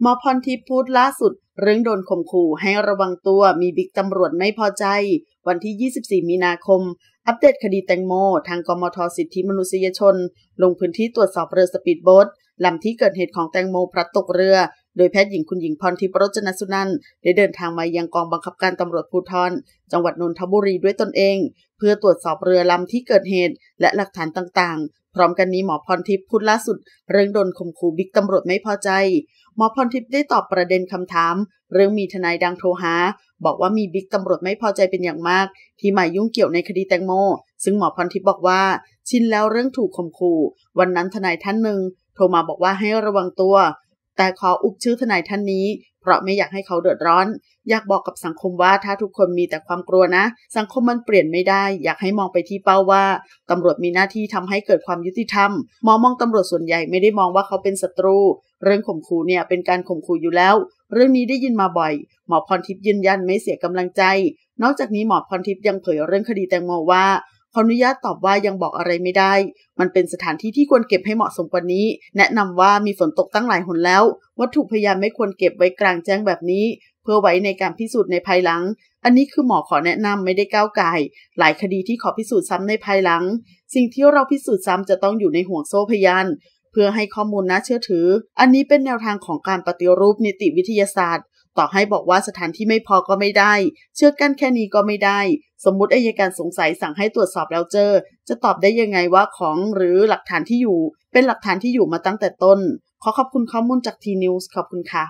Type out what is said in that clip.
หมอพรทิพย์พูดล่าสุด เรื่องโดนข่มขู่ให้ระวังตัวมีบิ๊กตำรวจไม่พอใจ วันที่ 24 มีนาคม อัปเดตคดีแตงโม ทางกมทสิทธิมนุษยชน ลงพื้นที่ตรวจสอบเรือสปีดโบ๊ทลำที่เกิดเหตุของแตงโมพลัดตกเรือโดยแพทย์หญิงคุณหญิงพรทิพย์รจนสุนันท์ได้เดินทางมายังกองบังคับการตำรวจภูธรจังหวัดนนทบุรีด้วยตนเอง เพื่อตรวจสอบเรือลำที่เกิดเหตุและหลักฐานต่างๆ พร้อมกันนี้หมอพรทิพย์พูดล่าสุด เรื่องโดนข่มขู่บิ๊กตำรวจไม่พอใจหมอพรทิพย์ได้ตอบประเด็นคำถาม เรื่องมีทนายดังโทรหา บอกว่ามีบิ๊กตำรวจไม่พอใจเป็นอย่างมาก ที่มายุ่งเกี่ยวในคดีแตงโม ซึ่งหมอพรทิพย์บอกว่า ชินแล้วเรื่องถูกข่มขู่ วันนั้นทนายท่านหนึ่งโทรมาบอกว่าให้ระวังตัวแต่ขออุบชื่อทนายท่านนี้ เพราะไม่อยากให้เขาเดือดร้อน อยากบอกกับสังคมว่าถ้าทุกคนมีแต่ความกลัวนะ สังคมมันเปลี่ยนไม่ได้ อยากให้มองไปที่เป้าว่าตำรวจมีหน้าที่ทำให้เกิดความยุติธรรมมองมองตำรวจส่วนใหญ่ไม่ได้มองว่าเขาเป็นศัตรู เรื่องข่มขู่เนี่ยเป็นการข่มขู่อยู่แล้ว เรื่องนี้ได้ยินมาบ่อยหมอพรทิพย์ยืนยันไม่เสียกำลังใจ นอกจากนี้หมอพรทิพย์ยังเผยเรื่องคดีแตงโมว่าขออนุญาตตอบว่ายังบอกอะไรไม่ได้ มันเป็นสถานที่ที่ควรเก็บให้เหมาะสมกว่านี้ แนะนำว่ามีฝนตกตั้งหลายหนแล้ว วัตถุพยานไม่ควรเก็บไว้กลางแจ้งแบบนี้ เพื่อไว้ในการพิสูจน์ในภายหลัง อันนี้คือหมอขอแนะนำไม่ได้ก้าวไก่ หลายคดีที่ขอพิสูจน์ซ้ำในภายหลัง สิ่งที่เราพิสูจน์ซ้ำจะต้องอยู่ในห่วงโซ่พยาน เพื่อให้ข้อมูลน่าเชื่อถือ อันนี้เป็นแนวทางของการปฏิรูปนิติวิทยาศาสตร์ต่อให้บอกว่าสถานที่ไม่พอก็ไม่ได้ เชื่อกันแค่นี้ก็ไม่ได้ สมมติอายการสงสัยสั่งให้ตรวจสอบแล้วเจอ จะตอบได้ยังไงว่าของหรือหลักฐานที่อยู่ เป็นหลักฐานที่อยู่มาตั้งแต่ต้น ขอขอบคุณข้อมูลจากทีนิวส์ขอบคุณค่ะ